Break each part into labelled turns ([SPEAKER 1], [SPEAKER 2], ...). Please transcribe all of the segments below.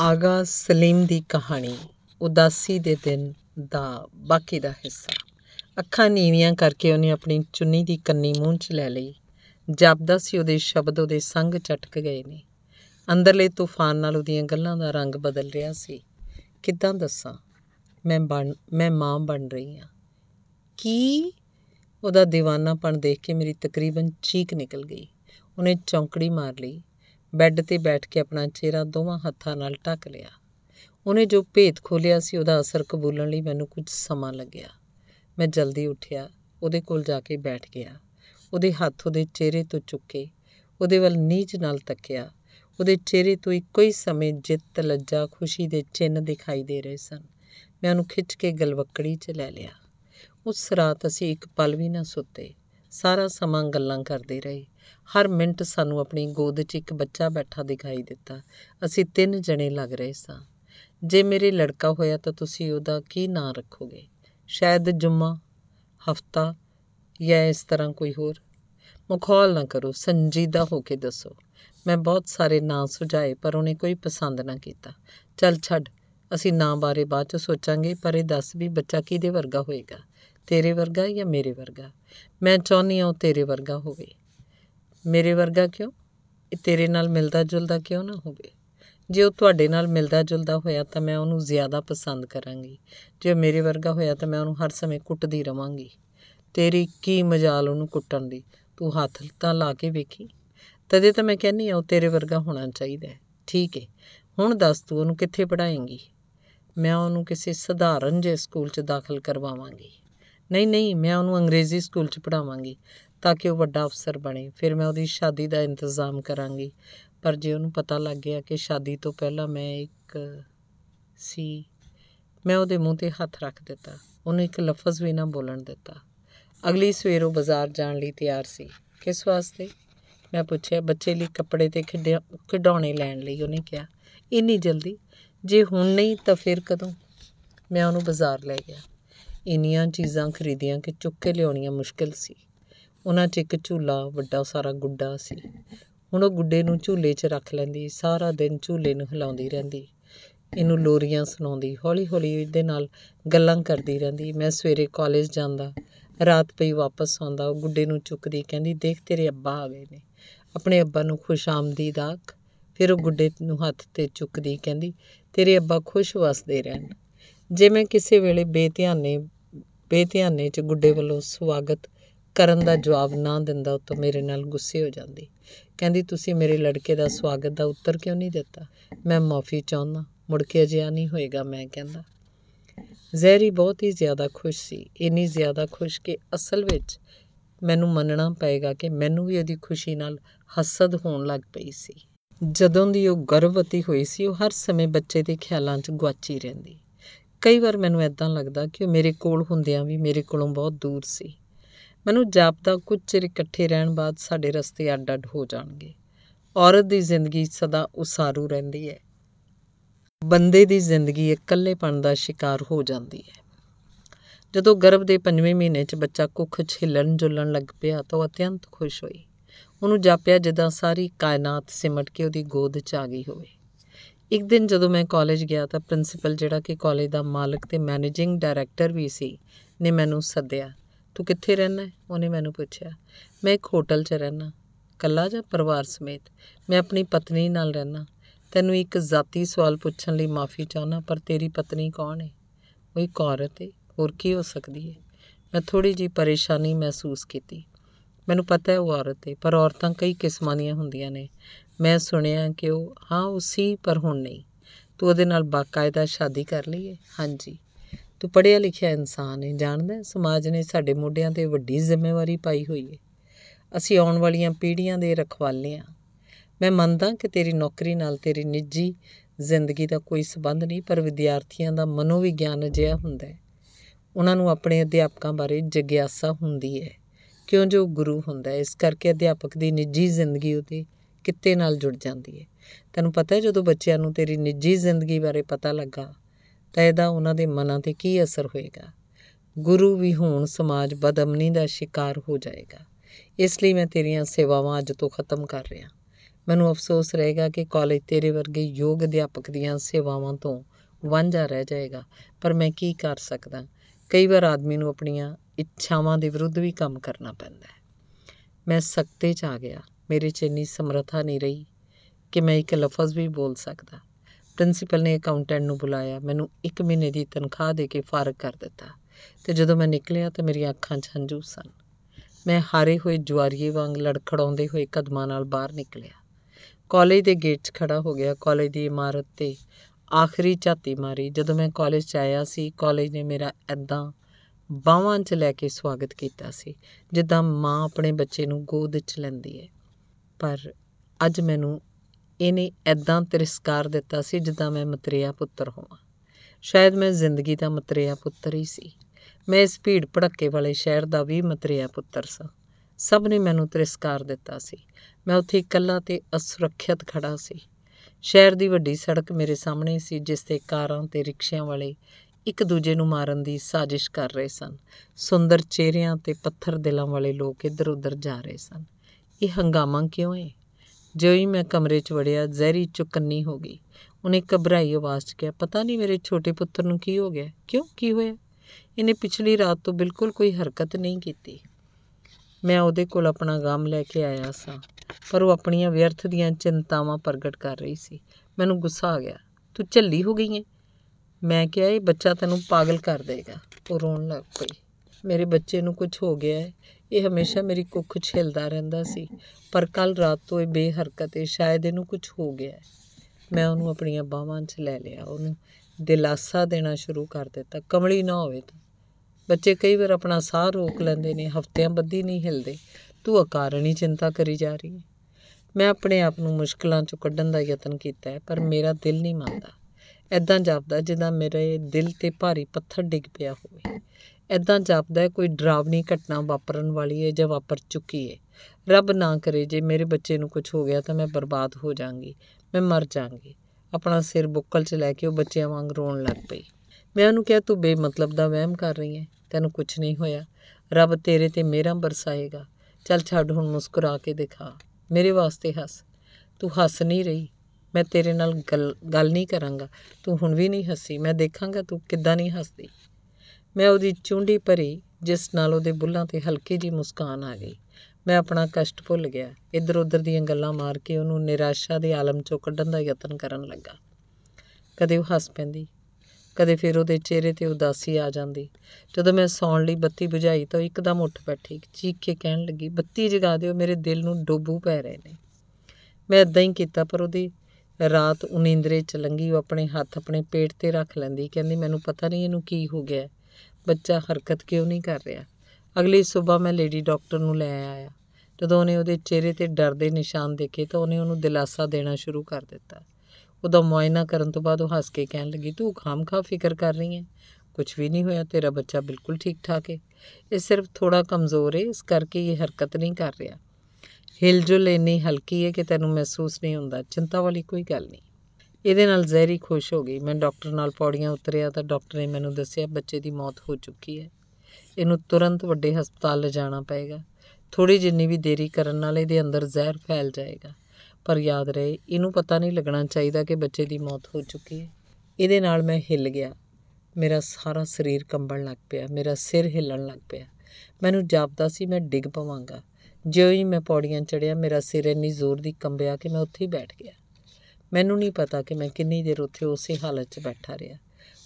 [SPEAKER 1] ਆਗਾ ਸਲੀਮ ਦੀ ਕਹਾਣੀ ਉਦਾਸੀ ਦੇ ਦਿਨ ਦਾ ਬਾਕੀ ਦਾ ਹਿੱਸਾ ਅੱਖਾਂ ਨੀਵੀਆਂ ਕਰਕੇ ਉਹਨੇ ਆਪਣੀ ਚੁੰਨੀ ਦੀ ਕੰਨੀ ਮੂੰਹ 'ਚ ਲੈ ਲਈ ਜਪਦਾ ਸੀ ਉਹਦੇ ਸ਼ਬਦ ਉਹਦੇ ਸੰਗ ਚਟਕ ਗਏ ਨੇ ਅੰਦਰਲੇ ਤੂਫਾਨ ਨਾਲ ਉਹਦੀਆਂ ਗੱਲਾਂ ਦਾ ਰੰਗ ਬਦਲ ਰਿਹਾ ਸੀ ਕਿੱਦਾਂ ਦੱਸਾਂ ਮੈਂ ਬਣ ਮੈਂ ਮਾਂ ਬਣ ਰਹੀ ਹਾਂ ਕੀ ਉਹਦਾ دیਵਾਨਾਪਣ ਦੇਖ ਕੇ ਮੇਰੀ ਤਕਰੀਬਨ ਚੀਕ ਨਿਕਲ ਗਈ ਉਹਨੇ ਚੌਂਕੜੀ ਮਾਰ ਲਈ ਬੈੱਡ 'ਤੇ ਬੈਠ ਕੇ ਆਪਣਾ ਚਿਹਰਾ ਦੋਵਾਂ ਹੱਥਾਂ ਨਾਲ ਢੱਕ ਲਿਆ ਉਹਨੇ ਜੋ ਭੇਤ ਖੋਲਿਆ ਸੀ ਉਹਦਾ ਅਸਰ ਕਬੂਲਣ ਲਈ ਮੈਨੂੰ ਕੁਝ ਸਮਾਂ ਲੱਗਿਆ ਮੈਂ ਜਲਦੀ ਉੱਠਿਆ ਉਹਦੇ ਕੋਲ ਜਾ ਕੇ ਬੈਠ ਗਿਆ ਉਹਦੇ ਹੱਥ ਉਹਦੇ ਚਿਹਰੇ ਤੋਂ ਚੁੱਕੇ ਉਹਦੇ ਵੱਲ ਨੀਝ ਨਾਲ ਤੱਕਿਆ ਉਹਦੇ ਚਿਹਰੇ ਤੋਂ ਇੱਕੋ ਹੀ ਸਮੇਂ ਜਿੱਤ ਲੱਜਾ ਖੁਸ਼ੀ ਦੇ ਚਿੰਨ ਦਿਖਾਈ ਦੇ ਰਹੇ ਸਨ ਮੈਂ ਉਹਨੂੰ ਖਿੱਚ ਕੇ ਗਲਵੱਕੜੀ 'ਚ ਲੈ ਲਿਆ ਉਸ ਰਾਤ ਅਸੀਂ ਇੱਕ ਪਲ ਵੀ ਨਾ ਸੁੱਤੇ ਸਾਰਾ ਸਮਾਂ ਗੱਲਾਂ ਕਰਦੇ ਰਹੇ ਹਰ ਮਿੰਟ ਸਾਨੂੰ ਆਪਣੀ ਗੋਦ 'ਚ ਇੱਕ ਬੱਚਾ ਬੈਠਾ ਦਿਖਾਈ ਦਿੱਤਾ ਅਸੀਂ ਤਿੰਨ ਜਣੇ ਲੱਗ ਰਹੇ ਸਾਂ ਜੇ ਮੇਰੇ ਲੜਕਾ ਹੋਇਆ ਤਾਂ ਤੁਸੀਂ ਉਹਦਾ ਕੀ ਨਾਂ ਰੱਖੋਗੇ ਸ਼ਾਇਦ ਜੁਮਾ ਹਫਤਾ ਜਾਂ ਇਸ ਤਰ੍ਹਾਂ ਕੋਈ ਹੋਰ ਮੁਖੌਲ ਨਾ ਕਰੋ ਸੰਜੀਦਾ ਹੋ ਕੇ ਦੱਸੋ ਮੈਂ ਬਹੁਤ ਸਾਰੇ ਨਾਂ ਸੁਝਾਏ ਪਰ ਉਹਨੇ ਕੋਈ ਪਸੰਦ ਨਾ ਕੀਤਾ ਚੱਲ ਛੱਡ ਅਸੀਂ ਨਾਂ ਬਾਰੇ ਬਾਅਦ ਚ ਸੋਚਾਂਗੇ ਪਰ ਇਹ ਦੱਸ ਵੀ ਬੱਚਾ ਕਿਹਦੇ ਵਰਗਾ ਹੋਏਗਾ ਤੇਰੇ ਵਰਗਾ ਜਾਂ ਮੇਰੇ ਵਰਗਾ ਮੈਂ ਚਾਹੁੰਦੀ ਹਾਂ ਉਹ ਤੇਰੇ ਵਰਗਾ ਹੋਵੇ ਮੇਰੇ ਵਰਗਾ ਕਿਉਂ ਇਹ ਤੇਰੇ ਨਾਲ ਮਿਲਦਾ ਜੁਲਦਾ ਕਿਉਂ ਨਾ ਹੋਵੇ ਜੇ ਉਹ ਤੁਹਾਡੇ ਨਾਲ ਮਿਲਦਾ ਜੁਲਦਾ ਹੋਇਆ ਤਾਂ ਮੈਂ ਉਹਨੂੰ ਜ਼ਿਆਦਾ ਪਸੰਦ ਕਰਾਂਗੀ ਜੇ ਮੇਰੇ ਵਰਗਾ ਹੋਇਆ ਤਾਂ ਮੈਂ ਉਹਨੂੰ ਹਰ ਸਮੇਂ ਕੁੱਟਦੀ ਰਵਾਂਗੀ ਤੇਰੀ ਕੀ ਮਜਾਲ ਉਹਨੂੰ ਕੁੱਟਣ ਦੀ ਤੂੰ ਹੱਥ ਤਾਂ ਲਾ ਕੇ ਵੇਖੀ ਤਦੇ ਤਾਂ ਮੈਂ ਕਹਿੰਨੀ ਆ ਉਹ ਤੇਰੇ ਵਰਗਾ ਹੋਣਾ ਚਾਹੀਦਾ ਠੀਕ ਹੈ ਹੁਣ ਦੱਸ ਤੂੰ ਉਹਨੂੰ ਕਿੱਥੇ ਪੜਾਏਂਗੀ ਮੈਂ ਉਹਨੂੰ ਕਿਸੇ ਸਧਾਰਨ ਜੇ ਸਕੂਲ 'ਚ ਦਾਖਲ ਕਰਵਾਵਾਂਗੀ ਨਹੀਂ ਨਹੀਂ ਮੈਂ ਉਹਨੂੰ ਅੰਗਰੇਜ਼ੀ ਸਕੂਲ 'ਚ ਪੜਾਵਾਂਗੀ ਤਾਂ ਕਿ ਉਹ ਵੱਡਾ ਅਫਸਰ ਬਣੇ ਫਿਰ ਮੈਂ ਉਹਦੀ ਸ਼ਾਦੀ ਦਾ ਇੰਤਜ਼ਾਮ ਕਰਾਂਗੀ ਪਰ ਜੇ ਉਹਨੂੰ ਪਤਾ ਲੱਗ ਗਿਆ ਕਿ ਸ਼ਾਦੀ ਤੋਂ ਪਹਿਲਾਂ ਮੈਂ ਇੱਕ ਸੀ ਮੈਂ ਉਹਦੇ ਮੂੰਹ ਤੇ ਹੱਥ ਰੱਖ ਦਿੱਤਾ ਉਹਨੂੰ ਇੱਕ ਲਫ਼ਜ਼ ਵੀ ਨਾ ਬੋਲਣ ਦਿੱਤਾ ਅਗਲੀ ਸਵੇਰ ਉਹ ਬਾਜ਼ਾਰ ਜਾਣ ਲਈ ਤਿਆਰ ਸੀ ਕਿਸ ਵਾਸਤੇ ਮੈਂ ਪੁੱਛਿਆ ਬੱਚੇ ਲਈ ਕੱਪੜੇ ਤੇ ਖਿਡੌਣੇ ਲੈਣ ਲਈ ਉਹਨੇ ਕਿਹਾ ਇੰਨੀ ਜਲਦੀ ਜੇ ਹੁਣ ਨਹੀਂ ਤਾਂ ਫਿਰ ਕਦੋਂ ਮੈਂ ਉਹਨੂੰ ਬਾਜ਼ਾਰ ਲੈ ਗਿਆ ਇੰਨੀਆਂ ਚੀਜ਼ਾਂ ਖਰੀਦੀਆਂ ਕਿ ਚੁੱਕ ਕੇ ਲਿਆਉਣੀਆਂ ਮੁਸ਼ਕਿਲ ਸੀ ਉਹਨਾਂ 'ਚ ਇੱਕ ਝੂਲਾ ਵੱਡਾ ਸਾਰਾ ਗੁੱਡਾ ਸੀ ਹੁਣ ਉਹ ਗੁੱਡੇ ਨੂੰ ਝੂਲੇ 'ਚ ਰੱਖ ਲੈਂਦੀ ਸਾਰਾ ਦਿਨ ਝੂਲੇ ਨੂੰ ਹਿਲਾਉਂਦੀ ਰਹਿੰਦੀ ਇਹਨੂੰ ਲੋਰੀਆਂ ਸੁਣਾਉਂਦੀ ਹੌਲੀ ਹੌਲੀ ਇਹਦੇ ਨਾਲ ਗੱਲਾਂ ਕਰਦੀ ਰਹਿੰਦੀ ਮੈਂ ਸਵੇਰੇ ਕਾਲਜ ਜਾਂਦਾ ਰਾਤ ਪਈ ਵਾਪਸ ਆਉਂਦਾ ਉਹ ਗੁੱਡੇ ਨੂੰ ਚੁੱਕਦੀ ਕਹਿੰਦੀ ਦੇਖ ਤੇਰੇ ਅੱਬਾ ਆ ਗਏ ਨੇ ਆਪਣੇ ਅੱਬਾ ਨੂੰ ਖੁਸ਼ ਆਮਦੀਦ ਆਖ ਫਿਰ ਉਹ ਗੁੱਡੇ ਨੂੰ ਹੱਥ ਤੇ ਚੁੱਕਦੀ ਕਹਿੰਦੀ ਤੇਰੇ ਅੱਬਾ ਖੁਸ਼ ਵਸਦੇ ਰਹਿਣ ਜੇ ਮੈਂ ਕਿਸੇ ਵੇਲੇ ਬੇਧਿਆਨੇ ਬੇਧਿਆਨੇ 'ਚ ਗੁੱਡੇ ਵੱਲੋਂ ਸਵਾਗਤ ਕਰਨ ਦਾ ਜਵਾਬ ਨਾ ਦਿੰਦਾ ਤਾਂ ਮੇਰੇ ਨਾਲ ਗੁੱਸੇ ਹੋ ਜਾਂਦੀ ਕਹਿੰਦੀ ਤੁਸੀਂ ਮੇਰੇ ਲੜਕੇ ਦਾ ਸਵਾਗਤ ਦਾ ਉੱਤਰ ਕਿਉਂ ਨਹੀਂ ਦਿੱਤਾ ਮੈਂ ਮਾਫੀ ਚਾਹੁੰਦਾ ਮੁੜ ਕੇ ਅਜਿਹਾ ਨਹੀਂ ਹੋਏਗਾ ਮੈਂ ਕਹਿੰਦਾ ਜ਼ੈਰੀ ਬਹੁਤ ਹੀ ਜ਼ਿਆਦਾ ਖੁਸ਼ ਸੀ ਇੰਨੀ ਜ਼ਿਆਦਾ ਖੁਸ਼ ਕਿ ਅਸਲ ਵਿੱਚ ਮੈਨੂੰ ਮੰਨਣਾ ਪਏਗਾ ਕਿ ਮੈਨੂੰ ਵੀ ਉਹਦੀ ਖੁਸ਼ੀ ਨਾਲ ਹਸਦ ਹੋਣ ਲੱਗ ਪਈ ਸੀ ਜਦੋਂ ਦੀ ਉਹ ਗਰਭਵਤੀ ਹੋਈ ਸੀ ਉਹ ਹਰ ਸਮੇਂ ਬੱਚੇ ਦੇ ਖਿਆਲਾਂ 'ਚ ਗਵਾਚੀ ਰਹਿੰਦੀ ਕਈ ਵਾਰ ਮੈਨੂੰ ਇਦਾਂ ਲੱਗਦਾ ਕਿ ਉਹ ਮੇਰੇ ਕੋਲ ਹੁੰਦਿਆਂ ਵੀ ਮੇਰੇ ਕੋਲੋਂ ਬਹੁਤ ਦੂਰ ਸੀ ਮੈਨੂੰ ਜਾਪਦਾ ਕੁਝ ਚਿਰ ਇਕੱਠੇ ਰਹਿਣ ਬਾਅਦ ਸਾਡੇ ਰਸਤੇ ਅੱਡ-ਅੱਡ ਹੋ ਜਾਣਗੇ ਔਰਤ ਦੀ ਜ਼ਿੰਦਗੀ ਸਦਾ ਉਸਾਰੂ ਰਹਿੰਦੀ ਹੈ ਬੰਦੇ ਦੀ ਜ਼ਿੰਦਗੀ ਇਕੱਲੇਪਣ ਦਾ ਸ਼ਿਕਾਰ ਹੋ ਜਾਂਦੀ ਹੈ ਜਦੋਂ ਗਰਭ ਦੇ 5ਵੇਂ ਮਹੀਨੇ 'ਚ ਬੱਚਾ ਕੁੱਖ ਛਿਲਣ ਜੁਲਣ ਲੱਗ ਪਿਆ ਤਾਂ ਉਹ ਅਤਿਅੰਤ ਖੁਸ਼ ਹੋਈ ਉਹਨੂੰ ਜਾਪਿਆ ਜਿਦਾਂ ਸਾਰੀ ਕਾਇਨਾਤ ਸਿਮਟ ਕੇ ਉਹਦੀ ਗੋਦ 'ਚ ਆ ਗਈ ਹੋਵੇ ਇੱਕ ਦਿਨ ਜਦੋਂ ਮੈਂ ਕਾਲਜ ਗਿਆ ਤਾਂ ਪ੍ਰਿੰਸੀਪਲ ਜਿਹੜਾ ਕਿ ਕਾਲਜ ਦਾ ਮਾਲਕ ਤੇ ਮੈਨੇਜਿੰਗ ਡਾਇਰੈਕਟਰ ਵੀ ਸੀ ਨੇ ਮੈਨੂੰ ਸੱਦਿਆ ਤੂੰ ਕਿੱਥੇ ਰਹਿਣਾ ਉਹਨੇ ਮੈਨੂੰ ਪੁੱਛਿਆ ਮੈਂ ਇੱਕ ਹੋਟਲ 'ਚ ਰਹਿਣਾ ਕੱਲਾ ਜਾਂ ਪਰਿਵਾਰ ਸਮੇਤ ਮੈਂ ਆਪਣੀ ਪਤਨੀ ਨਾਲ ਰਹਿਣਾ ਤੈਨੂੰ ਇੱਕ ਜ਼ਾਤੀ ਸਵਾਲ ਪੁੱਛਣ ਲਈ ਮਾਫੀ ਚਾਹਨਾ ਪਰ ਤੇਰੀ ਪਤਨੀ ਕੌਣ ਹੈ ਉਹ ਇੱਕ ਔਰਤ ਹੈ ਹੋਰ ਕੀ ਹੋ ਸਕਦੀ ਹੈ ਮੈਂ ਥੋੜੀ ਜੀ ਪਰੇਸ਼ਾਨੀ ਮਹਿਸੂਸ ਕੀਤੀ ਮੈਨੂੰ ਪਤਾ ਹੈ ਉਹ ਔਰਤ ਹੈ ਪਰ ਔਰਤਾਂ ਕਈ ਕਿਸਮਾਂ ਦੀਆਂ ਹੁੰਦੀਆਂ ਨੇ ਮੈਂ ਸੁਣਿਆ ਕਿ ਉਹ ਹਾਂ ਉਹ ਸੀ ਪਰ ਹੁਣ ਨਹੀਂ ਤੂੰ ਉਹਦੇ ਨਾਲ ਬਾਕਾਇਦਾ ਸ਼ਾਦੀ ਕਰ ਲਈ ਹੈ ਹਾਂਜੀ ਤੂੰ ਪੜ੍ਹਿਆ ਲਿਖਿਆ ਇਨਸਾਨ ਹੈ ਜਾਣਦਾ ਸਮਾਜ ਨੇ ਸਾਡੇ ਮੋਢਿਆਂ ਤੇ ਵੱਡੀ ਜ਼ਿੰਮੇਵਾਰੀ ਪਾਈ ਹੋਈ ਹੈ ਅਸੀਂ ਆਉਣ ਵਾਲੀਆਂ ਪੀੜ੍ਹੀਆਂ ਦੇ ਰਖਵਾਲੇ ਹਾਂ ਮੈਂ ਮੰਨਦਾ ਕਿ ਤੇਰੀ ਨੌਕਰੀ ਨਾਲ ਤੇਰੀ ਨਿੱਜੀ ਜ਼ਿੰਦਗੀ ਦਾ ਕੋਈ ਸਬੰਧ ਨਹੀਂ ਪਰ ਵਿਦਿਆਰਥੀਆਂ ਦਾ ਮਨੋਵਿਗਿਆਨ ਅਜਿਹਾ ਹੁੰਦਾ ਹੈ ਉਹਨਾਂ ਨੂੰ ਆਪਣੇ ਅਧਿਆਪਕਾਂ ਬਾਰੇ ਜਿਗਿਆਸਾ ਹੁੰਦੀ ਹੈ ਕਿਉਂ ਜੋ ਗੁਰੂ ਹੁੰਦਾ ਹੈ ਇਸ ਕਰਕੇ ਅਧਿਆਪਕ ਦੀ ਨਿੱਜੀ ਜ਼ਿੰਦਗੀ ਉਤੇ ਕਿੱਤੇ ਨਾਲ ਜੁੜ ਜਾਂਦੀ ਹੈ ਤੈਨੂੰ ਪਤਾ ਹੈ ਜਦੋਂ ਬੱਚਿਆਂ ਨੂੰ ਤੇਰੀ ਨਿੱਜੀ ਜ਼ਿੰਦਗੀ ਬਾਰੇ ਪਤਾ ਲੱਗਾ ਤਾਂ ਇਹਦਾ ਉਹਨਾਂ ਦੇ ਮਨਾਂ ਤੇ ਕੀ ਅਸਰ ਹੋਏਗਾ ਗੁਰੂ ਵੀ ਹੋਣ ਸਮਾਜ ਬਦਮਨੀ ਦਾ ਸ਼ਿਕਾਰ ਹੋ ਜਾਏਗਾ ਇਸ ਲਈ ਮੈਂ ਤੇਰੀਆਂ ਸੇਵਾਵਾਂ ਅੱਜ ਤੋਂ ਖਤਮ ਕਰ ਰਿਹਾ ਮੈਨੂੰ ਅਫਸੋਸ ਰਹੇਗਾ ਕਿ ਕਾਲਜ ਤੇਰੇ ਵਰਗੇ ਯੋਗ ਅਧਿਆਪਕ ਦੀਆਂ ਸੇਵਾਵਾਂ ਤੋਂ ਵਾਂਝਾ ਰਹਿ ਜਾਏਗਾ ਪਰ ਮੈਂ ਕੀ ਕਰ ਸਕਦਾ ਕਈ ਵਾਰ ਆਦਮੀ ਨੂੰ ਆਪਣੀਆਂ ਇੱਛਾਵਾਂ ਦੇ ਵਿਰੁੱਧ ਵੀ ਕੰਮ ਕਰਨਾ ਪੈਂਦਾ ਹੈ ਮੈਂ ਸਖਤੇ 'ਚ ਆ ਗਿਆ ਮੇਰੇ 'ਚ ਇੰਨੀ ਸਮਰੱਥਾ ਨਹੀਂ ਰਹੀ ਕਿ ਮੈਂ ਇੱਕ ਲਫ਼ਜ਼ ਵੀ ਬੋਲ ਸਕਦਾ ਪ੍ਰਿੰਸੀਪਲ ਨੇ ਅਕਾਊਂਟੈਂਟ ਨੂੰ ਬੁਲਾਇਆ ਮੈਨੂੰ 1 ਮਹੀਨੇ ਦੀ ਤਨਖਾਹ ਦੇ ਕੇ ਫਾਰਗ ਕਰ ਦਿੱਤਾ ਤੇ ਜਦੋਂ ਮੈਂ ਨਿਕਲਿਆ ਤਾਂ ਮੇਰੀਆਂ ਅੱਖਾਂ 'ਚ ਹੰਝੂ ਸਨ ਮੈਂ ਹਾਰੇ ਹੋਏ ਜੁਆਰੀਏ ਵਾਂਗ ਲੜਖੜਾਉਂਦੇ ਹੋਏ ਕਦਮਾਂ ਨਾਲ ਬਾਹਰ ਨਿਕਲਿਆ ਕਾਲਜ ਦੇ ਗੇਟ 'ਚ ਖੜਾ ਹੋ ਗਿਆ ਕਾਲਜ ਦੀ ਇਮਾਰਤ ਤੇ ਆਖਰੀ ਝਾਤੀ ਮਾਰੀ ਜਦੋਂ ਮੈਂ ਕਾਲਜ 'ਚ ਆਇਆ ਸੀ ਕਾਲਜ ਨੇ ਮੇਰਾ ਐਦਾਂ ਬਾਹਾਂ 'ਚ ਲੈ ਕੇ ਸਵਾਗਤ ਕੀਤਾ ਸੀ ਜਿੱਦਾਂ ਮਾਂ ਆਪਣੇ ਬੱਚੇ ਨੂੰ ਗੋਦ 'ਚ ਲੈਂਦੀ ਹੈ ਪਰ ਅੱਜ ਮੈਨੂੰ ਇਹਨੇ ਐਦਾਂ ਤਿਰਸਕਾਰ ਦਿੱਤਾ ਸੀ ਜਿੱਦਾਂ ਮੈਂ ਮਤਰੇਆ ਪੁੱਤਰ ਹੋਵਾਂ ਸ਼ਾਇਦ ਮੈਂ ਜ਼ਿੰਦਗੀ ਦਾ ਮਤਰੇਆ ਪੁੱਤਰ ਹੀ ਸੀ ਮੈਂ ਇਸ ਭੀੜ ਭੜੱਕੇ ਵਾਲੇ ਸ਼ਹਿਰ ਦਾ ਵੀ ਮਤਰੇਆ ਪੁੱਤਰ ਸਾਂ ਸਭ ਨੇ ਮੈਨੂੰ ਤਿਰਸਕਾਰ ਦਿੱਤਾ ਸੀ ਮੈਂ ਉੱਥੇ ਇਕੱਲਾ ਤੇ ਅਸੁਰੱਖਿਅਤ ਖੜਾ ਸੀ ਸ਼ਹਿਰ ਦੀ ਵੱਡੀ ਸੜਕ ਮੇਰੇ ਸਾਹਮਣੇ ਸੀ ਜਿਸ ਤੇ ਕਾਰਾਂ ਤੇ ਰਿਕਸ਼ਿਆਂ ਵਾਲੇ ਇੱਕ ਦੂਜੇ ਨੂੰ ਮਾਰਨ ਦੀ ਸਾਜ਼ਿਸ਼ ਕਰ ਰਹੇ ਸਨ ਸੁੰਦਰ ਚਿਹਰਿਆਂ ਤੇ ਪੱਥਰ ਦਿਲਾਂ ਵਾਲੇ ਲੋਕ ਇੱਧਰ-ਉੱਧਰ ਜਾ ਰਹੇ ਸਨ ਇਹ ਹੰਗਾਮਾ ਕਿਉਂ ਹੈ ਜਿਉਂ ਹੀ ਮੈਂ ਕਮਰੇ 'ਚ ਵੜਿਆ ਜ਼ਹਿਰੀ ਚੁੱਕਨੀ ਹੋ ਗਈ ਉਹਨੇ ਘਬਰਾਈ ਆਵਾਜ਼ 'ਚ ਕਿਹਾ ਪਤਾ ਨਹੀਂ ਮੇਰੇ ਛੋਟੇ ਪੁੱਤਰ ਨੂੰ ਕੀ ਹੋ ਗਿਆ ਕਿਉਂ ਕੀ ਹੋਇਆ ਇਹਨੇ ਪਿਛਲੀ ਰਾਤ ਤੋਂ ਬਿਲਕੁਲ ਕੋਈ ਹਰਕਤ ਨਹੀਂ ਕੀਤੀ ਮੈਂ ਉਹਦੇ ਕੋਲ ਆਪਣਾ ਗਮ ਲੈ ਕੇ ਆਇਆ ਸਾਂ ਪਰ ਉਹ ਆਪਣੀਆਂ ਵਿਅਰਥ ਦੀਆਂ ਚਿੰਤਾਵਾਂ ਪ੍ਰਗਟ ਕਰ ਰਹੀ ਸੀ ਮੈਨੂੰ ਗੁੱਸਾ ਆ ਗਿਆ ਤੂੰ ਝੱਲੀ ਹੋ ਗਈ ਹੈ ਮੈਂ ਕਿਹਾ ਇਹ ਬੱਚਾ ਤੈਨੂੰ ਪਾਗਲ ਕਰ ਦੇਗਾ ਉਹ ਰੋਣ ਲੱਗ ਪਈ ਮੇਰੇ ਬੱਚੇ ਨੂੰ ਕੁਝ ਹੋ ਗਿਆ ਹੈ ਇਹ ਹਮੇਸ਼ਾ ਮੇਰੀ ਕੁੱਖ ਛਿਲਦਾ ਰਹਿੰਦਾ ਸੀ ਪਰ ਕੱਲ ਰਾਤ ਤੋਂ ਇਹ ਬੇਹਰਕਤ ਹੈ ਸ਼ਾਇਦ ਇਹਨੂੰ ਕੁਝ ਹੋ ਗਿਆ ਹੈ ਮੈਂ ਉਹਨੂੰ ਆਪਣੀਆਂ ਬਾਹਾਂ 'ਚ ਲੈ ਲਿਆ ਉਹਨੂੰ ਦਿਲਾਸਾ ਦੇਣਾ ਸ਼ੁਰੂ ਕਰ ਦਿੱਤਾ ਕਮਲੀ ਨਾ ਹੋਵੇ ਤਾਂ ਬੱਚੇ ਕਈ ਵਾਰ ਆਪਣਾ ਸਾਹ ਰੋਕ ਲੈਂਦੇ ਨੇ ਹਫ਼ਤਿਆਂ ਬੱਧੀ ਨਹੀਂ ਹਿਲਦੇ ਤੂੰ ਅਕਾਰਨ ਹੀ ਚਿੰਤਾ ਕਰੀ ਜਾ ਰਹੀ ਹੈ ਮੈਂ ਆਪਣੇ ਆਪ ਨੂੰ ਮੁਸ਼ਕਲਾਂ 'ਚੋਂ ਕੱਢਣ ਦਾ ਯਤਨ ਕੀਤਾ ਪਰ ਮੇਰਾ ਦਿਲ ਨਹੀਂ ਮੰਨਦਾ ਐਦਾਂ ਜਾਪਦਾ ਜਿੱਦਾਂ ਮੇਰੇ ਦਿਲ ਤੇ ਭਾਰੀ ਪੱਥਰ ਡਿੱਗ ਪਿਆ ਹੋਵੇ ਇਦਾਂ ਜਾਪਦਾ ਕੋਈ ਡਰਾਵਣੀ ਘਟਨਾ ਵਾਪਰਨ ਵਾਲੀ ਹੈ ਜਾਂ ਵਾਪਰ ਚੁੱਕੀ ਹੈ ਰੱਬ ਨਾ ਕਰੇ ਜੇ ਮੇਰੇ ਬੱਚੇ ਨੂੰ ਕੁਝ ਹੋ ਗਿਆ ਤਾਂ ਮੈਂ ਬਰਬਾਦ ਹੋ ਜਾਾਂਗੀ ਮੈਂ ਮਰ ਜਾਾਂਗੀ ਆਪਣਾ ਸਿਰ ਬੁੱਕਲ 'ਚ ਲੈ ਕੇ ਉਹ ਬੱਚਿਆਂ ਵਾਂਗ ਰੋਣ ਲੱਗ ਪਈ ਮੈਂ ਉਹਨੂੰ ਕਿਹਾ ਤੂੰ ਬੇਮਤਲਬ ਦਾ ਵਹਿਮ ਕਰ ਰਹੀ ਹੈ ਤੈਨੂੰ ਕੁਝ ਨਹੀਂ ਹੋਇਆ ਰੱਬ ਤੇਰੇ ਤੇ ਮੇਰਾ ਬਰਸਾਏਗਾ ਚੱਲ ਛੱਡ ਹੁਣ ਮੁਸਕਰਾ ਕੇ ਦਿਖਾ ਮੇਰੇ ਵਾਸਤੇ ਹੱਸ ਤੂੰ ਹੱਸ ਨਹੀਂ ਰਹੀ ਮੈਂ ਤੇਰੇ ਨਾਲ ਗੱਲ ਨਹੀਂ ਕਰਾਂਗਾ ਤੂੰ ਹੁਣ ਵੀ ਨਹੀਂ ਹੱਸੀ ਮੈਂ ਦੇਖਾਂਗਾ ਤੂੰ ਕਿੱਦਾਂ ਨਹੀਂ ਹੱਸਦੀ ਮੈਂ ਉਹਦੀ ਚੁੰਡੀ ਭਰੀ ਜਿਸ ਨਾਲ ਉਹਦੇ ਬੁੱਲਾਂ 'ਤੇ ਹਲਕੀ ਜੀ ਮੁਸਕਾਨ ਆ ਗਈ ਮੈਂ ਆਪਣਾ ਕਸ਼ਟ ਭੁੱਲ ਗਿਆ ਇੱਧਰ ਉੱਧਰ ਦੀਆਂ ਗੱਲਾਂ ਮਾਰ ਕੇ ਉਹਨੂੰ ਨਿਰਾਸ਼ਾ ਦੇ ਆਲਮ 'ਚੋਂ ਕੱਢਣ ਦਾ ਯਤਨ ਕਰਨ ਲੱਗਾ ਕਦੇ ਉਹ ਹੱਸ ਪੈਂਦੀ ਕਦੇ ਫਿਰ ਉਹਦੇ ਚਿਹਰੇ ਤੇ ਉਦਾਸੀ ਆ ਜਾਂਦੀ ਜਦੋਂ ਮੈਂ ਸੌਣ ਲਈ ਬੱਤੀ ਬੁਝਾਈ ਤਾਂ ਇੱਕਦਮ ਉੱਠ ਬੈਠੀ ਚੀਕ ਕੇ ਕਹਿਣ ਲੱਗੀ ਬੱਤੀ ਜਗਾ ਦਿਓ ਮੇਰੇ ਦਿਲ ਨੂੰ ਡੋਬੂ ਪੈ ਰਹੇ ਨੇ ਮੈਂ ਇਦਾਂ ਹੀ ਕੀਤਾ ਪਰ ਉਹਦੀ ਰਾਤ ਉਨੀਂਦਰੇ ਚ ਲੰਗੀ ਉਹ ਆਪਣੇ ਹੱਥ ਆਪਣੇ ਪੇਟ ਤੇ ਰੱਖ ਲੈਂਦੀ ਕਹਿੰਦੀ ਮੈਨੂੰ ਪਤਾ ਨਹੀਂ ਇਹਨੂੰ ਕੀ ਹੋ ਗਿਆ ਬੱਚਾ ਹਰਕਤ ਕਿਉਂ ਨਹੀਂ ਕਰ ਰਿਹਾ ਅਗਲੀ ਸਵੇਰ ਮੈਂ ਲੇਡੀ ਡਾਕਟਰ ਨੂੰ ਲੈ ਆਇਆ ਜਦੋਂ ਉਹਨੇ ਉਹਦੇ ਚਿਹਰੇ ਤੇ ਡਰ ਦੇ ਨਿਸ਼ਾਨ ਦੇਖੇ ਤਾਂ ਉਹਨੇ ਉਹਨੂੰ ਦਿਲਾਸਾ ਦੇਣਾ ਸ਼ੁਰੂ ਕਰ ਦਿੱਤਾ ਉਹਦਾ ਮੁਆਇਨਾ ਕਰਨ ਤੋਂ ਬਾਅਦ ਉਹ ਹੱਸ ਕੇ ਕਹਿਣ ਲੱਗੀ ਤੂੰ ਖਾਮਖਾ ਫਿਕਰ ਕਰ ਰਹੀ ਹੈ ਕੁਝ ਵੀ ਨਹੀਂ ਹੋਇਆ ਤੇਰਾ ਬੱਚਾ ਬਿਲਕੁਲ ਠੀਕ ਠਾਕ ਹੈ ਇਹ ਸਿਰਫ ਥੋੜਾ ਕਮਜ਼ੋਰ ਹੈ ਇਸ ਕਰਕੇ ਇਹ ਹਰਕਤ ਨਹੀਂ ਕਰ ਰਿਹਾ ਹਿਲਜੁਲ ਇੰਨੀ ਹਲਕੀ ਹੈ ਕਿ ਤੈਨੂੰ ਮਹਿਸੂਸ ਨਹੀਂ ਹੁੰਦਾ ਚਿੰਤਾ ਵਾਲੀ ਕੋਈ ਗੱਲ ਨਹੀਂ ਇਹਦੇ ਨਾਲ ਜ਼ਹਿਰੀ ਖੁਸ਼ ਹੋ ਗਈ ਮੈਂ ਡਾਕਟਰ ਨਾਲ ਪੌੜੀਆਂ ਉਤਰਿਆ ਤਾਂ ਡਾਕਟਰ ਨੇ ਮੈਨੂੰ ਦੱਸਿਆ ਬੱਚੇ ਦੀ ਮੌਤ ਹੋ ਚੁੱਕੀ ਹੈ ਇਹਨੂੰ ਤੁਰੰਤ ਵੱਡੇ ਹਸਪਤਾਲ ਲਿਜਾਣਾ ਪਏਗਾ ਥੋੜੀ ਜਿੰਨੀ ਵੀ ਦੇਰੀ ਕਰਨ ਨਾਲ ਇਹਦੇ ਅੰਦਰ ਜ਼ਹਿਰ ਫੈਲ ਜਾਏਗਾ ਪਰ ਯਾਦ ਰਹੇ ਇਹਨੂੰ ਪਤਾ ਨਹੀਂ ਲੱਗਣਾ ਚਾਹੀਦਾ ਕਿ ਬੱਚੇ ਦੀ ਮੌਤ ਹੋ ਚੁੱਕੀ ਹੈ ਇਹਦੇ ਨਾਲ ਮੈਂ ਹਿੱਲ ਗਿਆ ਮੇਰਾ ਸਾਰਾ ਸਰੀਰ ਕੰਬਣ ਲੱਗ ਪਿਆ ਮੇਰਾ ਸਿਰ ਹਿੱਲਣ ਲੱਗ ਪਿਆ ਮੈਨੂੰ ਜਾਪਦਾ ਸੀ ਮੈਂ ਡਿੱਗ ਪਵਾਂਗਾ ਜਿਉਂ ਹੀ ਮੈਂ ਪੌੜੀਆਂ ਚੜਿਆ ਮੇਰਾ ਸਿਰ ਇੰਨੀ ਜ਼ੋਰ ਦੀ ਕੰਬਿਆ ਕਿ ਮੈਂ ਉੱਥੇ ਹੀ ਬੈਠ ਗਿਆ ਮੈਨੂੰ ਨਹੀਂ ਪਤਾ ਕਿ ਮੈਂ ਕਿੰਨੀ ਦੇਰ ਉੱਥੇ ਉਸੇ ਹਾਲਤ 'ਚ ਬੈਠਾ ਰਿਹਾ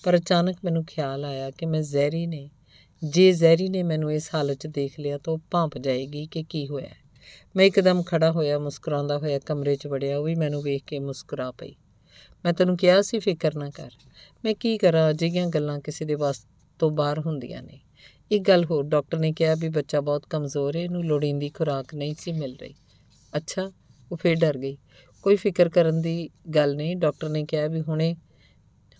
[SPEAKER 1] ਪਰ ਅਚਾਨਕ ਮੈਨੂੰ ਖਿਆਲ ਆਇਆ ਕਿ ਮੈਂ ਜ਼ਹਿਰੀ ਨੇ ਜੇ ਜ਼ਹਿਰੀ ਨੇ ਮੈਨੂੰ ਇਸ ਹਾਲਤ 'ਚ ਦੇਖ ਲਿਆ ਤਾਂ ਉਹ ਭਾਂਪ ਜਾਏਗੀ ਕਿ ਕੀ ਹੋਇਆ ਮੈਂ ਇੱਕਦਮ ਖੜਾ ਹੋਇਆ ਮੁਸਕਰਾਉਂਦਾ ਹੋਇਆ ਕਮਰੇ 'ਚ ਵੜਿਆ ਉਹ ਵੀ ਮੈਨੂੰ ਵੇਖ ਕੇ ਮੁਸਕਰਾ ਪਈ ਮੈਂ ਤੈਨੂੰ ਕਿਹਾ ਸੀ ਫਿਕਰ ਨਾ ਕਰ ਮੈਂ ਕੀ ਕਰਾਂ ਅਜਿਹੀਆਂ ਗੱਲਾਂ ਕਿਸੇ ਦੇ ਵਾਸ ਤੋਂ ਬਾਹਰ ਹੁੰਦੀਆਂ ਨੇ ਇੱਕ ਗੱਲ ਹੋਰ ਡਾਕਟਰ ਨੇ ਕਿਹਾ ਵੀ ਬੱਚਾ ਬਹੁਤ ਕਮਜ਼ੋਰ ਹੈ ਇਹਨੂੰ ਲੋੜੀਂਦੀ ਖੁਰਾਕ ਨਹੀਂ ਸੀ ਮਿਲ ਰਹੀ ਅੱਛਾ ਉਹ ਫੇਰ ਡਰ ਗਈ ਕੋਈ ਫਿਕਰ ਕਰਨ ਦੀ ਗੱਲ ਨਹੀਂ ਡਾਕਟਰ ਨੇ ਕਿਹਾ ਵੀ ਹੁਣੇ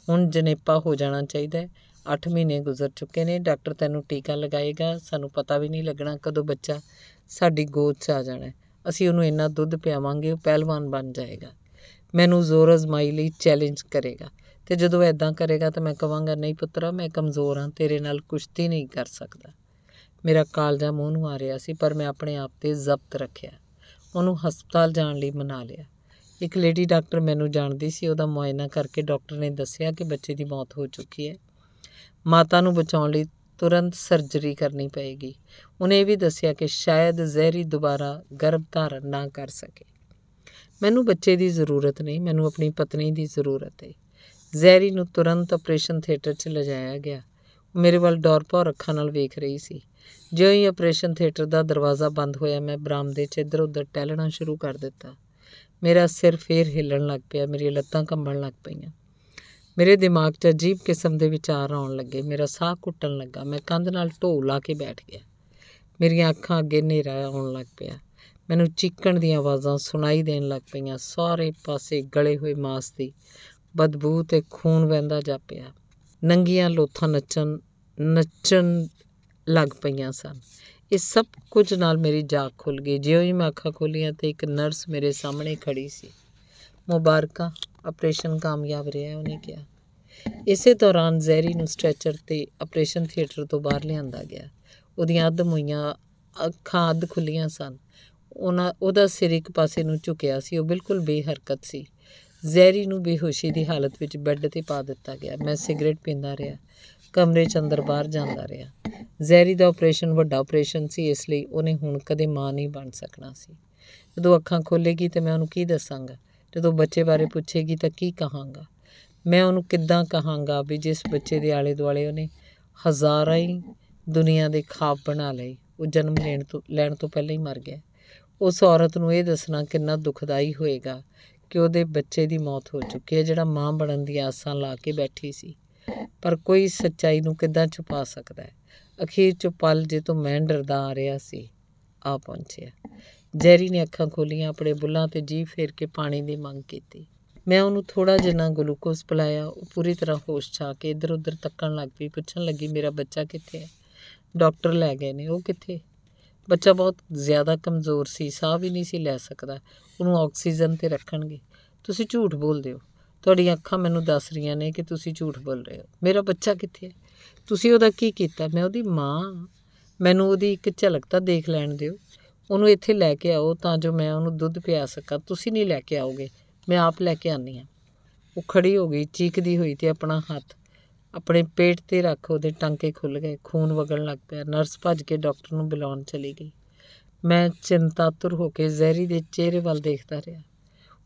[SPEAKER 1] ਹੁਣ ਜਨੇਪਾ ਹੋ ਜਾਣਾ ਚਾਹੀਦਾ ਹੈ 8 ਮਹੀਨੇ ਗੁਜ਼ਰ ਚੁੱਕੇ ਨੇ ਡਾਕਟਰ ਤੈਨੂੰ ਟੀਕਾ ਲਗਾਏਗਾ ਸਾਨੂੰ ਪਤਾ ਵੀ ਨਹੀਂ ਲੱਗਣਾ ਕਦੋਂ ਬੱਚਾ ਸਾਡੀ ਗੋਦ 'ਚ ਆ ਜਾਣਾ ਅਸੀਂ ਉਹਨੂੰ ਇੰਨਾ ਦੁੱਧ ਪਿਆਵਾਂਗੇ ਉਹ ਪਹਿਲਵਾਨ ਬਣ ਜਾਏਗਾ ਮੈਨੂੰ ਜ਼ੋਰ ਅਜ਼ਮਾਈ ਲਈ ਚੈਲੰਜ ਕਰੇਗਾ ਤੇ ਜਦੋਂ ਐਦਾਂ ਕਰੇਗਾ ਤਾਂ ਮੈਂ ਕਵਾਂਗਾ ਨਹੀਂ ਪੁੱਤਰਾ ਮੈਂ ਕਮਜ਼ੋਰ ਹਾਂ ਤੇਰੇ ਨਾਲ ਕੁਸ਼ਤੀ ਨਹੀਂ ਕਰ ਸਕਦਾ ਮੇਰਾ ਕਾਲਜਾ ਮੂੰਹ ਨੂੰ ਆ ਰਿਹਾ ਸੀ ਪਰ ਮੈਂ ਆਪਣੇ ਆਪ ਤੇ ਜ਼ਬਤ ਰੱਖਿਆ ਉਹਨੂੰ ਹਸਪਤਾਲ ਜਾਣ ਲਈ ਮਨਾ ਲਿਆ ਇੱਕ ਲੇਡੀ ਡਾਕਟਰ ਮੈਨੂੰ ਜਾਣਦੀ ਸੀ ਉਹਦਾ ਮੁਆਇਨਾ ਕਰਕੇ ਡਾਕਟਰ ਨੇ ਦੱਸਿਆ ਕਿ ਬੱਚੇ ਦੀ ਮੌਤ ਹੋ ਚੁੱਕੀ ਹੈ ਮਾਤਾ ਨੂੰ ਬਚਾਉਣ ਲਈ ਤੁਰੰਤ ਸਰਜਰੀ ਕਰਨੀ ਪਏਗੀ ਉਹਨੇ ਇਹ ਵੀ ਦੱਸਿਆ ਕਿ ਸ਼ਾਇਦ ਜ਼ਹਿਰੀ ਦੁਬਾਰਾ ਗਰਭ ਧਾਰਨ ਨਾ ਕਰ ਸਕੇ ਮੈਨੂੰ ਬੱਚੇ ਦੀ ਜ਼ਰੂਰਤ ਨਹੀਂ ਮੈਨੂੰ ਆਪਣੀ ਪਤਨੀ ਦੀ ਜ਼ਰੂਰਤ ਹੈ ਜ਼ੈਰੀ ਨੂੰ ਤੁਰੰਤ ਆਪਰੇਸ਼ਨ ਥੀਏਟਰ 'ਚ ਲਿਜਾਇਆ ਗਿਆ ਮੇਰੇ ਵੱਲ ਡਰ ਭੌ ਅੱਖਾਂ ਨਾਲ ਵੇਖ ਰਹੀ ਸੀ ਜਿਉਂ ਹੀ ਆਪਰੇਸ਼ਨ ਥੀਏਟਰ ਦਾ ਦਰਵਾਜ਼ਾ ਬੰਦ ਹੋਇਆ ਮੈਂ ਬਰਾਮਦੇ 'ਚ ਇੱਧਰ-ਉੱਧਰ ਟਹਿਲਣਾ ਸ਼ੁਰੂ ਕਰ ਦਿੱਤਾ ਮੇਰਾ ਸਿਰ ਫੇਰ ਹਿੱਲਣ ਲੱਗ ਪਿਆ ਮੇਰੀਆਂ ਲੱਤਾਂ ਕੰਬਣ ਲੱਗ ਪਈਆਂ ਮੇਰੇ ਦਿਮਾਗ 'ਚ ਅਜੀਬ ਕਿਸਮ ਦੇ ਵਿਚਾਰ ਆਉਣ ਲੱਗੇ ਮੇਰਾ ਸਾਹ ਘੁੱਟਣ ਲੱਗਾ ਮੈਂ ਕੰਧ ਨਾਲ ਢੋ ਲਾ ਕੇ ਬੈਠ ਗਿਆ ਮੇਰੀਆਂ ਅੱਖਾਂ ਅੱਗੇ ਹਨੇਰਾ ਆਉਣ ਲੱਗ ਪਿਆ ਮੈਨੂੰ ਚੀਕਣ ਦੀਆਂ ਆਵਾਜ਼ਾਂ ਸੁਣਾਈ ਦੇਣ ਲੱਗ ਪਈਆਂ ਸਾਰੇ ਪਾਸੇ ਗਲੇ ਹੋਏ ਮਾਸ ਦੀ ਬਦਬੂ ਤੇ ਖੂਨ ਵਹਿੰਦਾ ਜਾ ਪਿਆ ਨੰਗੀਆਂ ਲੋਥਾਂ ਨੱਚਣ ਨੱਚਣ ਲੱਗ ਪਈਆਂ ਸਨ ਇਹ ਸਭ ਕੁਝ ਨਾਲ ਮੇਰੀ ਜਾਗ ਖੁੱਲ ਗਈ ਜਿਉਂ ਹੀ ਮੈਂ ਅੱਖਾਂ ਖੋਲੀਆਂ ਤੇ ਇੱਕ ਨਰਸ ਮੇਰੇ ਸਾਹਮਣੇ ਖੜੀ ਸੀ ਮੁਬਾਰਕਾਂ ਆਪਰੇਸ਼ਨ ਕਾਮਯਾਬ ਰਿਹਾ ਉਹਨੇ ਕਿਹਾ ਇਸੇ ਦੌਰਾਨ ਜ਼ੈਰੀ ਨੂੰ ਸਟ੍ਰੈਚਰ ਤੇ ਆਪਰੇਸ਼ਨ ਥੀਏਟਰ ਤੋਂ ਬਾਹਰ ਲਿਆਂਦਾ ਗਿਆ ਉਹਦੀਆਂ ਅੱਧ ਮੋਈਆਂ ਅੱਖਾਂ ਅੱਧ ਖੁੱਲੀਆਂ ਸਨ ਉਹਨਾਂ ਉਹਦਾ ਸਿਰ ਇੱਕ ਪਾਸੇ ਨੂੰ ਝੁਕਿਆ ਸੀ ਉਹ ਬਿਲਕੁਲ ਬੇਹਰਕਤ ਸੀ ਜ਼ੈਰੀ ਨੂੰ ਬੇਹੋਸ਼ੀ ਦੀ ਹਾਲਤ ਵਿੱਚ ਬੈੱਡ ਤੇ ਪਾ ਦਿੱਤਾ ਗਿਆ ਮੈਂ ਸਿਗਰਟ ਪੀਂਦਾ ਰਿਹਾ ਕਮਰੇ 'ਚ ਅੰਦਰ ਬਾਹਰ ਜਾਂਦਾ ਰਿਹਾ ਜ਼ੈਰੀ ਦਾ ਆਪਰੇਸ਼ਨ ਵੱਡਾ ਆਪਰੇਸ਼ਨ ਸੀ ਇਸ ਲਈ ਉਹਨੇ ਹੁਣ ਕਦੇ ਮਾਂ ਨਹੀਂ ਬਣ ਸਕਣਾ ਸੀ ਜਦੋਂ ਅੱਖਾਂ ਖੋਲੇਗੀ ਤੇ ਮੈਂ ਉਹਨੂੰ ਕੀ ਦੱਸਾਂਗਾ ਜਦੋਂ ਬੱਚੇ ਬਾਰੇ ਪੁੱਛੇਗੀ ਤਾਂ ਕੀ ਕਹਾਂਗਾ ਮੈਂ ਉਹਨੂੰ ਕਿੱਦਾਂ ਕਹਾਂਗਾ ਵੀ ਜਿਸ ਬੱਚੇ ਦੇ ਆਲੇ ਦੁਆਲੇ ਉਹਨੇ ਹਜ਼ਾਰਾਂ ਹੀ ਦੁਨੀਆ ਦੇ ਖਾਬ ਬਣਾ ਲਏ ਉਹ ਜਨਮ ਲੈਣ ਤੋਂ ਲੈਣ ਤੋਂ ਪਹਿਲਾਂ ਹੀ ਮਰ ਗਿਆ ਉਸ ਔਰਤ ਨੂੰ ਇਹ ਦੱਸਣਾ ਕਿੰਨਾ ਦੁਖਦਾਈ ਹੋਏਗਾ ਕਿ ਉਹਦੇ ਬੱਚੇ ਦੀ ਮੌਤ ਹੋ ਚੁੱਕੀ ਹੈ ਜਿਹੜਾ ਮਾਂ ਬਣਨ ਦੀ ਆਸਾਂ ਲਾ ਕੇ ਬੈਠੀ ਸੀ ਪਰ ਕੋਈ ਸੱਚਾਈ ਨੂੰ ਕਿੱਦਾਂ ਛੁਪਾ ਸਕਦਾ ਹੈ ਅਖੀਰ ਚ ਪਲ ਜੇ ਤੋਂ ਮੈਂ ਡਰਦਾ ਆ ਰਿਹਾ ਸੀ ਆ ਪਹੁੰਚਿਆ ਜੈਰੀ ਨੇ ਅੱਖਾਂ ਖੋਲੀਆਂ ਆਪਣੇ ਬੁੱਲਾਂ ਤੇ ਜੀ ਫੇਰ ਕੇ ਪਾਣੀ ਦੀ ਮੰਗ ਕੀਤੀ ਮੈਂ ਉਹਨੂੰ ਥੋੜਾ ਜਿਹਾ ਗਲੂਕੋਸ ਪਿਲਾਇਆ ਉਹ ਪੂਰੀ ਤਰ੍ਹਾਂ ਹੋਸ਼ ਛਾ ਕੇ ਇੱਧਰ ਉੱਧਰ ਤੱਕਣ ਲੱਗ ਪਈ ਪੁੱਛਣ ਲੱਗੀ ਮੇਰਾ ਬੱਚਾ ਕਿੱਥੇ ਹੈ ਡਾਕਟਰ ਲੈ ਗਏ ਨੇ ਉਹ ਕਿੱਥੇ ਬੱਚਾ ਬਹੁਤ ਜ਼ਿਆਦਾ ਕਮਜ਼ੋਰ ਸੀ ਸਾਹ ਵੀ ਨਹੀਂ ਸੀ ਲੈ ਸਕਦਾ ਉਹਨੂੰ ਆਕਸੀਜਨ ਤੇ ਰੱਖਣਗੇ ਤੁਸੀਂ ਝੂਠ ਬੋਲਦੇ ਹੋ ਤੁਹਾਡੀਆਂ ਅੱਖਾਂ ਮੈਨੂੰ ਦੱਸ ਰਹੀਆਂ ਨੇ ਕਿ ਤੁਸੀਂ ਝੂਠ ਬੋਲ ਰਹੇ ਹੋ ਮੇਰਾ ਬੱਚਾ ਕਿੱਥੇ ਹੈ ਤੁਸੀਂ ਉਹਦਾ ਕੀ ਕੀਤਾ ਮੈਂ ਉਹਦੀ ਮਾਂ ਮੈਨੂੰ ਉਹਦੀ ਇੱਕ ਝਲਕ ਤਾਂ ਦੇਖ ਲੈਣ ਦਿਓ ਉਹਨੂੰ ਇੱਥੇ ਲੈ ਕੇ ਆਓ ਤਾਂ ਜੋ ਮੈਂ ਉਹਨੂੰ ਦੁੱਧ ਪਿਆ ਸਕਾਂ ਤੁਸੀਂ ਨਹੀਂ ਲੈ ਕੇ ਆਓਗੇ ਮੈਂ ਆਪ ਲੈ ਕੇ ਆਨੀ ਆ ਉਹ ਖੜੀ ਹੋ ਗਈ ਚੀਕਦੀ ਹੋਈ ਤੇ ਆਪਣਾ ਹੱਥ ਆਪਣੇ ਪੇਟ ਤੇ ਰੱਖ ਉਹਦੇ ਟਾਂਕੇ ਖੁੱਲ ਗਏ ਖੂਨ ਵਗਣ ਲੱਗ ਪਿਆ ਨਰਸ ਭੱਜ ਕੇ ਡਾਕਟਰ ਨੂੰ ਬੁਲਾਉਣ ਚਲੀ ਗਈ ਮੈਂ ਚਿੰਤਾਤੁਰ ਹੋ ਕੇ ਜ਼ਹਿਰੀ ਦੇ ਚਿਹਰੇ ਵੱਲ ਦੇਖਦਾ ਰਿਹਾ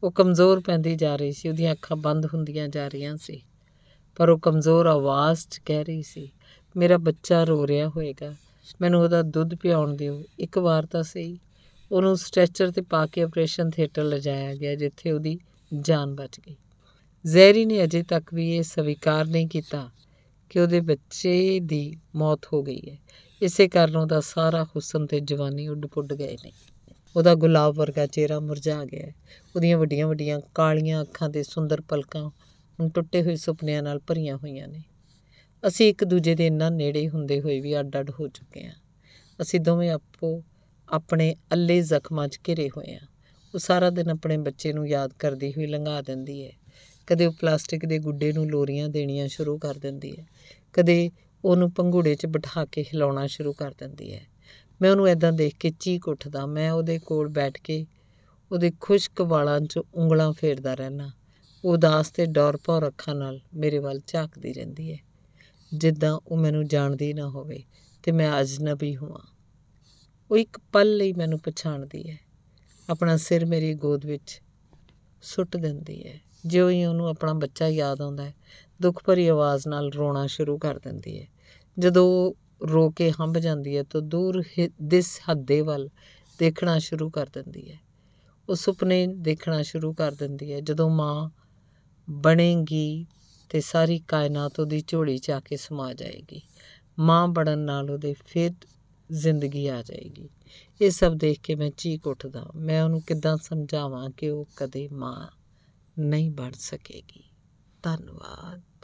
[SPEAKER 1] ਉਹ ਕਮਜ਼ੋਰ ਪੈਂਦੀ ਜਾ ਰਹੀ ਸੀ ਉਹਦੀਆਂ ਅੱਖਾਂ ਬੰਦ ਹੁੰਦੀਆਂ ਜਾ ਰਹੀਆਂ ਸੀ ਪਰ ਉਹ ਕਮਜ਼ੋਰ ਆਵਾਜ਼ 'ਚ ਕਹਿ ਰਹੀ ਸੀ ਮੇਰਾ ਬੱਚਾ ਰੋ ਰਿਹਾ ਹੋਏਗਾ ਮੈਨੂੰ ਉਹਦਾ ਦੁੱਧ ਪਿਆਉਣ ਦਿਓ ਇੱਕ ਵਾਰ ਤਾਂ ਸਹੀ ਉਹਨੂੰ ਸਟ੍ਰੈਚਰ ਤੇ ਪਾ ਕੇ ਆਪਰੇਸ਼ਨ ਥੀਏਟਰ ਲਿਜਾਇਆ ਗਿਆ ਜਿੱਥੇ ਉਹਦੀ ਜਾਨ ਬਚ ਗਈ ਜ਼ੈਰੀ ਨੇ ਅਜੇ ਤੱਕ ਵੀ ਇਹ ਸਵੀਕਾਰ ਨਹੀਂ ਕੀਤਾ ਕਿ ਉਹਦੇ ਬੱਚੇ ਦੀ ਮੌਤ ਹੋ ਗਈ ਹੈ ਇਸੇ ਕਾਰਨ ਉਹਦਾ ਸਾਰਾ ਹੁਸਨ ਤੇ ਜਵਾਨੀ ਉੱਡ-ਪੁੱਡ ਗਏ ਨੇ ਉਹਦਾ ਗੁਲਾਬ ਵਰਗਾ ਚਿਹਰਾ ਮੁਰਝਾ ਗਿਆ ਹੈ ਉਹਦੀਆਂ ਵੱਡੀਆਂ ਵੱਡੀਆਂ ਕਾਲੀਆਂ ਅੱਖਾਂ ਤੇ ਸੁੰਦਰ ਪਲਕਾਂ ਹੁਣ ਟੁੱਟੇ ਹੋਏ ਸੁਪਨਿਆਂ ਨਾਲ ਭਰੀਆਂ ਹੋਈਆਂ ਨੇ ਅਸੀਂ ਇੱਕ ਦੂਜੇ ਦੇ ਇੰਨਾ ਨੇੜੇ ਹੁੰਦੇ ਹੋਏ ਵੀ ਅੱਡ-ਅੱਡ ਹੋ ਚੁੱਕੇ ਹਾਂ ਅਸੀਂ ਦੋਵੇਂ ਆਪੋ ਆਪਣੇ ਅੱਲੇ ਜ਼ਖਮਾਂ 'ਚ ਘਿਰੇ ਹੋਏ ਹਾਂ ਉਹ ਸਾਰਾ ਦਿਨ ਆਪਣੇ ਬੱਚੇ ਨੂੰ ਯਾਦ ਕਰਦੀ ਹੋਈ ਲੰਘਾ ਦਿੰਦੀ ਹੈ ਕਦੇ ਉਹ ਪਲਾਸਟਿਕ ਦੇ ਗੁੱਡੇ ਨੂੰ ਲੋਰੀਆਂ ਦੇਣੀਆਂ ਸ਼ੁਰੂ ਕਰ ਦਿੰਦੀ ਹੈ ਕਦੇ ਉਹਨੂੰ ਪੰਘੂੜੇ 'ਚ ਬਿਠਾ ਕੇ ਹਿਲਾਉਣਾ ਸ਼ੁਰੂ ਕਰ ਦਿੰਦੀ ਹੈ ਮੈਂ ਉਹਨੂੰ ਐਦਾਂ ਦੇਖ ਕੇ ਚੀਕ ਉੱਠਦਾ ਮੈਂ ਉਹਦੇ ਕੋਲ ਬੈਠ ਕੇ ਉਹਦੇ ਖੁਸ਼ਕ ਵਾਲਾਂ 'ਚ ਉਂਗਲਾਂ ਫੇਰਦਾ ਰਹਿਣਾ ਉਦਾਸ ਤੇ ਡਰ ਭਰ ਅੱਖਾਂ ਨਾਲ ਮੇਰੇ ਵੱਲ ਝਾਕਦੀ ਰਹਿੰਦੀ ਹੈ ਜਿੱਦਾਂ ਉਹ ਮੈਨੂੰ ਜਾਣਦੀ ਨਾ ਹੋਵੇ ਤੇ ਮੈਂ ਅਜਨਬੀ ਹੋਵਾਂ ਉਹ ਇੱਕ ਪਲ ਲਈ ਮੈਨੂੰ ਪਛਾਣਦੀ ਹੈ ਆਪਣਾ ਸਿਰ ਮੇਰੀ ਗੋਦ ਵਿੱਚ ਸੁੱਟ ਦਿੰਦੀ ਹੈ ਜਿਉਂ ਹੀ ਉਹਨੂੰ ਆਪਣਾ ਬੱਚਾ ਯਾਦ ਆਉਂਦਾ ਹੈ ਦੁੱਖ ਭਰੀ ਆਵਾਜ਼ ਨਾਲ ਰੋਣਾ ਸ਼ੁਰੂ ਕਰ ਦਿੰਦੀ ਹੈ ਜਦੋਂ ਰੋ ਕੇ ਹੰਭ ਜਾਂਦੀ ਹੈ ਤਾਂ ਦੂਰ ਦਿਸ ਹੱਦੇ ਵੱਲ ਦੇਖਣਾ ਸ਼ੁਰੂ ਕਰ ਦਿੰਦੀ ਹੈ ਉਹ ਸੁਪਨੇ ਦੇਖਣਾ ਸ਼ੁਰੂ ਕਰ ਦਿੰਦੀ ਹੈ ਜਦੋਂ ਮਾਂ ਬਣੇਗੀ ਤੇ ਸਾਰੀ ਕਾਇਨਾਤ ਉਹਦੀ ਝੋਲੀ 'ਚ ਆ ਕੇ ਸਮਾ ਜਾਏਗੀ ਮਾਂ ਬਣਨ ਨਾਲ ਉਹਦੇ ਫਿਰ ਜ਼ਿੰਦਗੀ ਆ ਜਾਏਗੀ ਇਹ ਸਭ ਦੇਖ ਕੇ ਮੈਂ ਚੀਕ ਉੱਠਦਾ ਮੈਂ ਉਹਨੂੰ ਕਿੱਦਾਂ ਸਮਝਾਵਾਂ ਕਿ ਉਹ ਕਦੇ ਮਾਂ ਨਹੀਂ ਬਣ ਸਕੇਗੀ ਧੰਨਵਾਦ